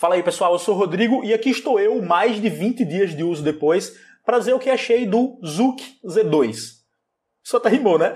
Fala aí pessoal, eu sou o Rodrigo e aqui estou eu, mais de 20 dias de uso depois, para dizer o que achei do Zuc Z2. Só tá rimou, né?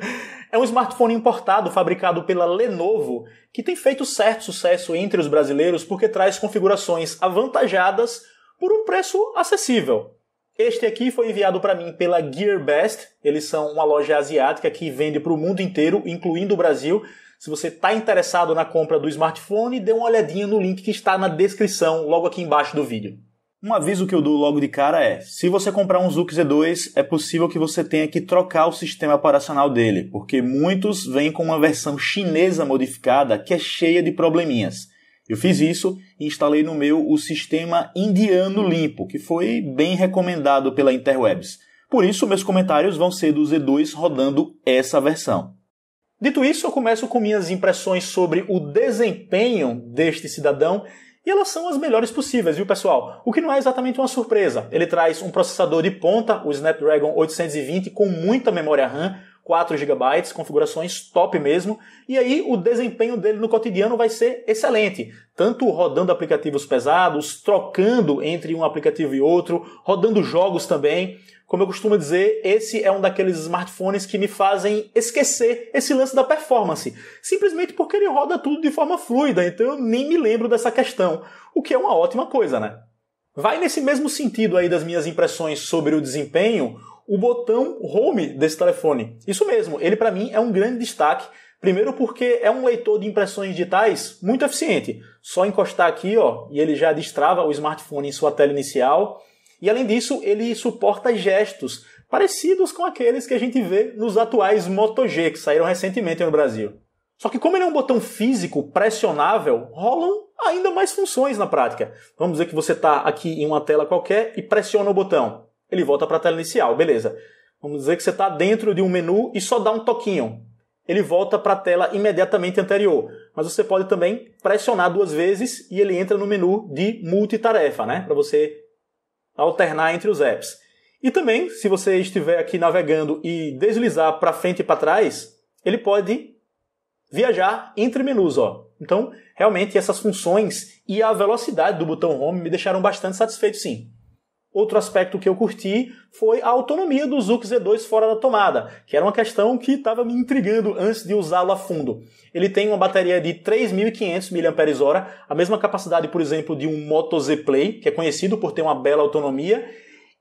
é um smartphone importado, fabricado pela Lenovo, que tem feito certo sucesso entre os brasileiros porque traz configurações avantajadas por um preço acessível. Este aqui foi enviado para mim pela GearBest. Eles são uma loja asiática que vende para o mundo inteiro, incluindo o Brasil. Se você está interessado na compra do smartphone, dê uma olhadinha no link que está na descrição, logo aqui embaixo do vídeo. Um aviso que eu dou logo de cara é: se você comprar um Zuc Z2, é possível que você tenha que trocar o sistema operacional dele, porque muitos vêm com uma versão chinesa modificada que é cheia de probleminhas. Eu fiz isso e instalei no meu o sistema indiano limpo, que foi bem recomendado pela Interwebs. Por isso, meus comentários vão ser do Z2 rodando essa versão. Dito isso, eu começo com minhas impressões sobre o desempenho deste cidadão e elas são as melhores possíveis, viu pessoal? O que não é exatamente uma surpresa. Ele traz um processador de ponta, o Snapdragon 820, com muita memória RAM, 4 GB, configurações top mesmo, e aí o desempenho dele no cotidiano vai ser excelente, tanto rodando aplicativos pesados, trocando entre um aplicativo e outro, rodando jogos também. Como eu costumo dizer, esse é um daqueles smartphones que me fazem esquecer esse lance da performance, simplesmente porque ele roda tudo de forma fluida, então eu nem me lembro dessa questão, o que é uma ótima coisa, né? Vai nesse mesmo sentido aí das minhas impressões sobre o desempenho o botão home desse telefone. Isso mesmo, ele para mim é um grande destaque. Primeiro porque é um leitor de impressões digitais muito eficiente. Só encostar aqui, ó, e ele já destrava o smartphone em sua tela inicial. E além disso, ele suporta gestos parecidos com aqueles que a gente vê nos atuais Moto G que saíram recentemente no Brasil. Só que como ele é um botão físico pressionável, rolam ainda mais funções na prática. Vamos dizer que você está aqui em uma tela qualquer e pressiona o botão ele volta para a tela inicial, beleza. Vamos dizer que você está dentro de um menu e só dá um toquinho. Ele volta para a tela imediatamente anterior. Mas você pode também pressionar duas vezes e ele entra no menu de multitarefa, né? Para você alternar entre os apps. E também, se você estiver aqui navegando e deslizar para frente e para trás, ele pode viajar entre menus, ó. Então, realmente essas funções e a velocidade do botão home me deixaram bastante satisfeito, sim. Outro aspecto que eu curti foi a autonomia do Zuc Z2 fora da tomada, que era uma questão que estava me intrigando antes de usá-lo a fundo. Ele tem uma bateria de 3.500 mAh, a mesma capacidade, por exemplo, de um Moto Z Play, que é conhecido por ter uma bela autonomia,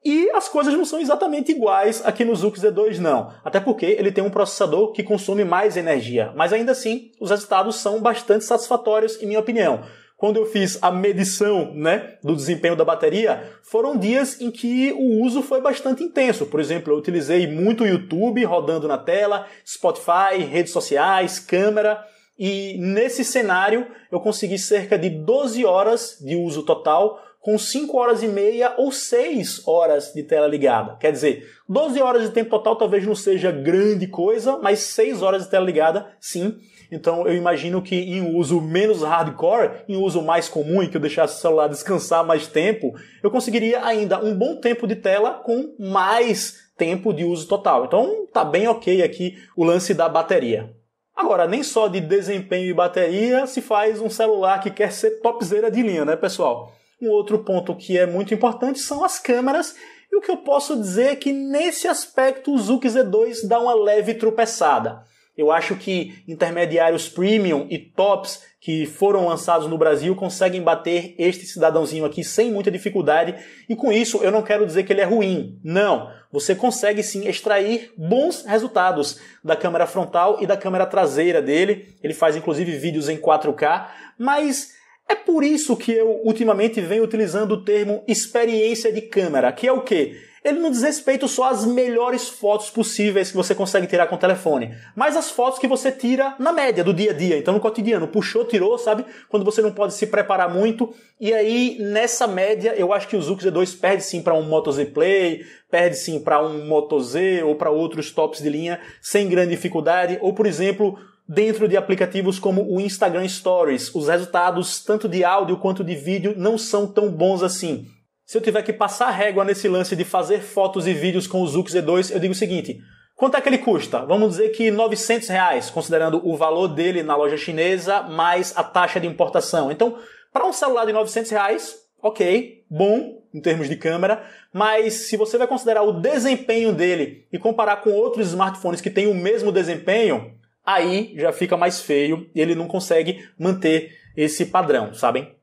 e as coisas não são exatamente iguais aqui no ZUK Z2, não. Até porque ele tem um processador que consome mais energia. Mas ainda assim, os resultados são bastante satisfatórios, em minha opinião quando eu fiz a medição né, do desempenho da bateria, foram dias em que o uso foi bastante intenso. Por exemplo, eu utilizei muito o YouTube rodando na tela, Spotify, redes sociais, câmera. E nesse cenário eu consegui cerca de 12 horas de uso total com 5 horas e meia ou 6 horas de tela ligada. Quer dizer, 12 horas de tempo total talvez não seja grande coisa, mas 6 horas de tela ligada, sim. Então eu imagino que em uso menos hardcore, em uso mais comum, em que eu deixasse o celular descansar mais tempo, eu conseguiria ainda um bom tempo de tela com mais tempo de uso total. Então tá bem ok aqui o lance da bateria. Agora, nem só de desempenho e bateria se faz um celular que quer ser topzera de linha, né, pessoal? Um outro ponto que é muito importante são as câmeras, e o que eu posso dizer é que nesse aspecto o Zuke Z2 dá uma leve tropeçada. Eu acho que intermediários premium e tops que foram lançados no Brasil conseguem bater este cidadãozinho aqui sem muita dificuldade, e com isso eu não quero dizer que ele é ruim. Não, você consegue sim extrair bons resultados da câmera frontal e da câmera traseira dele. Ele faz inclusive vídeos em 4K, mas é por isso que eu ultimamente venho utilizando o termo experiência de câmera, que é o quê? Ele não diz respeito só às melhores fotos possíveis que você consegue tirar com o telefone, mas as fotos que você tira na média do dia a dia, então no cotidiano, puxou, tirou, sabe? Quando você não pode se preparar muito. E aí, nessa média, eu acho que o Zuc Z2 perde sim para um Moto Z Play, perde sim para um Moto Z ou para outros tops de linha sem grande dificuldade, ou por exemplo, dentro de aplicativos como o Instagram Stories. Os resultados, tanto de áudio quanto de vídeo, não são tão bons assim. Se eu tiver que passar régua nesse lance de fazer fotos e vídeos com o Zux Z2, eu digo o seguinte: Quanto é que ele custa? Vamos dizer que 900 reais, considerando o valor dele na loja chinesa, mais a taxa de importação. Então, para um celular de 900 reais, ok, bom em termos de câmera, mas se você vai considerar o desempenho dele e comparar com outros smartphones que têm o mesmo desempenho, aí já fica mais feio e ele não consegue manter esse padrão, sabem?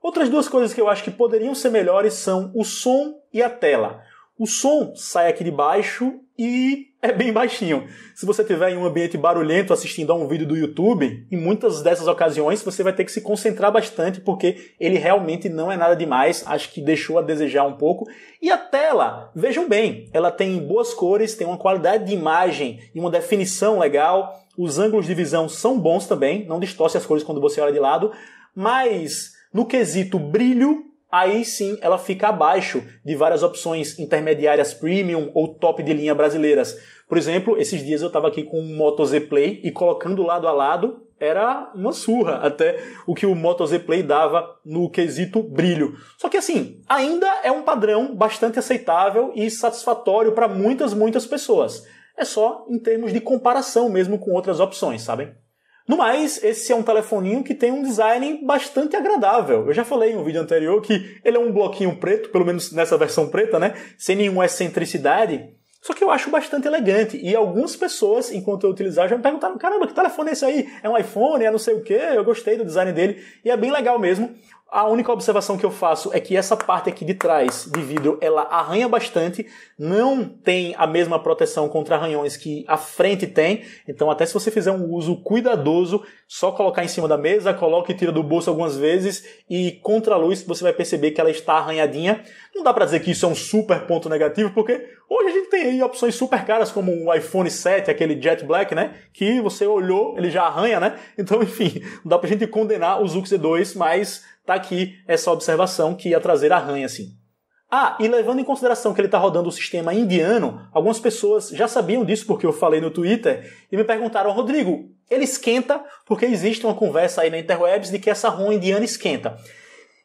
Outras duas coisas que eu acho que poderiam ser melhores são o som e a tela. O som sai aqui de baixo e é bem baixinho. Se você tiver em um ambiente barulhento assistindo a um vídeo do YouTube, em muitas dessas ocasiões você vai ter que se concentrar bastante porque ele realmente não é nada demais, acho que deixou a desejar um pouco. E a tela, vejam bem, ela tem boas cores, tem uma qualidade de imagem e uma definição legal. Os ângulos de visão são bons também, não distorce as cores quando você olha de lado, mas no quesito brilho, aí sim ela fica abaixo de várias opções intermediárias premium ou top de linha brasileiras. Por exemplo, esses dias eu estava aqui com um Moto Z Play e colocando lado a lado era uma surra até o que o Moto Z Play dava no quesito brilho. Só que assim, ainda é um padrão bastante aceitável e satisfatório para muitas, muitas pessoas. É só em termos de comparação mesmo com outras opções, sabem? No mais, esse é um telefoninho que tem um design bastante agradável. Eu já falei em um vídeo anterior que ele é um bloquinho preto, pelo menos nessa versão preta, né? Sem nenhuma excentricidade. Só que eu acho bastante elegante. E algumas pessoas, enquanto eu utilizar, já me perguntaram: caramba, que telefone é esse aí? É um iPhone? É não sei o que? Eu gostei do design dele. E é bem legal mesmo. A única observação que eu faço é que essa parte aqui de trás de vidro ela arranha bastante, não tem a mesma proteção contra arranhões que a frente tem. Então, até se você fizer um uso cuidadoso, só colocar em cima da mesa, coloque e tira do bolso algumas vezes e contra a luz você vai perceber que ela está arranhadinha. Não dá para dizer que isso é um super ponto negativo, porque hoje a gente tem aí opções super caras como o iPhone 7, aquele Jet Black, né? Que você olhou, ele já arranha, né? Então, enfim, não dá pra gente condenar o Zux E2, mas Tá aqui essa observação que ia trazer arranha assim. Ah, e levando em consideração que ele está rodando o sistema indiano, algumas pessoas já sabiam disso porque eu falei no Twitter e me perguntaram, Rodrigo, ele esquenta? Porque existe uma conversa aí na interwebs de que essa ROM indiana esquenta.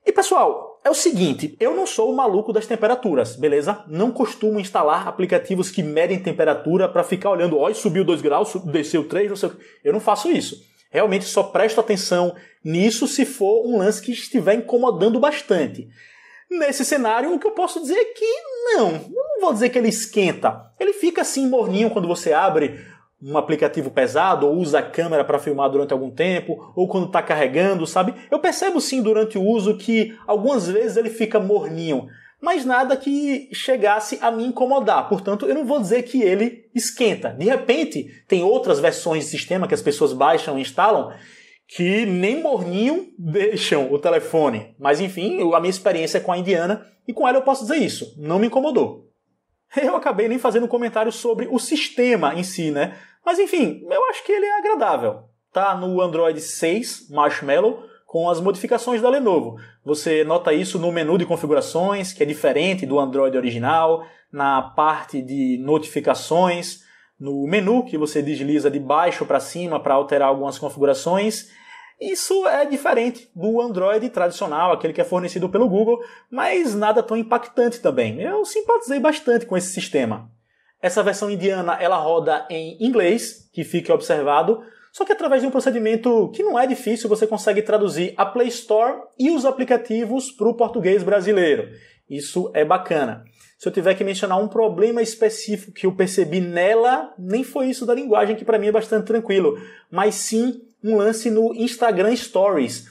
E pessoal, é o seguinte, eu não sou o maluco das temperaturas, beleza? Não costumo instalar aplicativos que medem temperatura para ficar olhando, ó, subiu 2 graus, desceu 3, não sei o que. Eu não faço isso. Realmente só presto atenção nisso se for um lance que estiver incomodando bastante. Nesse cenário, o que eu posso dizer é que não, não vou dizer que ele esquenta. Ele fica assim morninho quando você abre um aplicativo pesado ou usa a câmera para filmar durante algum tempo ou quando está carregando, sabe? Eu percebo sim durante o uso que algumas vezes ele fica morninho, mas nada que chegasse a me incomodar. Portanto, eu não vou dizer que ele esquenta. De repente, tem outras versões de sistema que as pessoas baixam e instalam que nem morninho deixam o telefone. Mas enfim, a minha experiência é com a Indiana e com ela eu posso dizer isso. Não me incomodou. Eu acabei nem fazendo um comentário sobre o sistema em si, né? Mas enfim, eu acho que ele é agradável. Tá no Android 6 Marshmallow com as modificações da Lenovo. Você nota isso no menu de configurações, que é diferente do Android original, na parte de notificações, no menu que você desliza de baixo para cima para alterar algumas configurações. Isso é diferente do Android tradicional, aquele que é fornecido pelo Google, mas nada tão impactante também. Eu simpatizei bastante com esse sistema. Essa versão indiana ela roda em inglês, que fique observado, só que através de um procedimento que não é difícil, você consegue traduzir a Play Store e os aplicativos para o português brasileiro. Isso é bacana. Se eu tiver que mencionar um problema específico que eu percebi nela, nem foi isso da linguagem, que para mim é bastante tranquilo, mas sim um lance no Instagram Stories.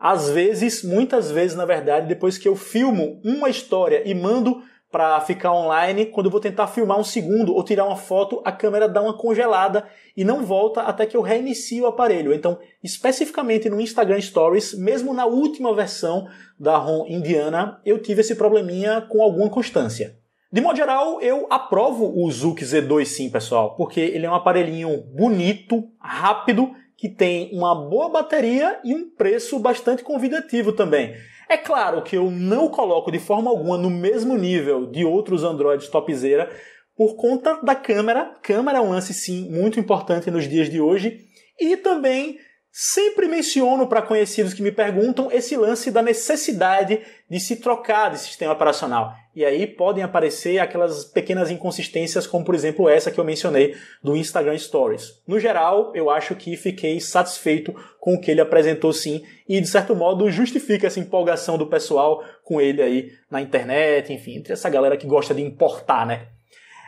Às vezes, muitas vezes na verdade, depois que eu filmo uma história e mando para ficar online, quando eu vou tentar filmar um segundo ou tirar uma foto, a câmera dá uma congelada e não volta até que eu reinicie o aparelho. Então, especificamente no Instagram Stories, mesmo na última versão da ROM indiana, eu tive esse probleminha com alguma constância. De modo geral, eu aprovo o Zuc Z2 sim, pessoal, porque ele é um aparelhinho bonito, rápido, que tem uma boa bateria e um preço bastante convidativo também. É claro que eu não coloco de forma alguma no mesmo nível de outros Androids topzera por conta da câmera. Câmera é um lance, sim, muito importante nos dias de hoje. E também Sempre menciono para conhecidos que me perguntam esse lance da necessidade de se trocar de sistema operacional. E aí podem aparecer aquelas pequenas inconsistências, como por exemplo essa que eu mencionei do Instagram Stories. No geral, eu acho que fiquei satisfeito com o que ele apresentou sim, e de certo modo justifica essa empolgação do pessoal com ele aí na internet, enfim, entre essa galera que gosta de importar, né?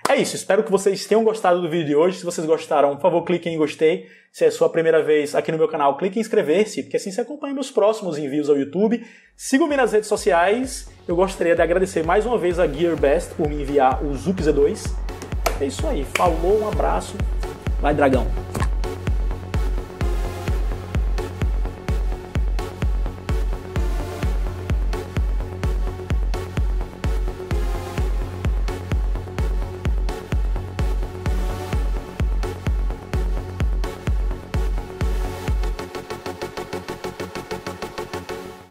É isso, espero que vocês tenham gostado do vídeo de hoje. Se vocês gostaram, por favor, cliquem em gostei. Se é sua primeira vez aqui no meu canal, clique em inscrever-se, porque assim você acompanha meus próximos envios ao YouTube. Siga-me nas redes sociais. Eu gostaria de agradecer mais uma vez a GearBest por me enviar o Zup Z2. É isso aí, falou, um abraço. Vai, dragão!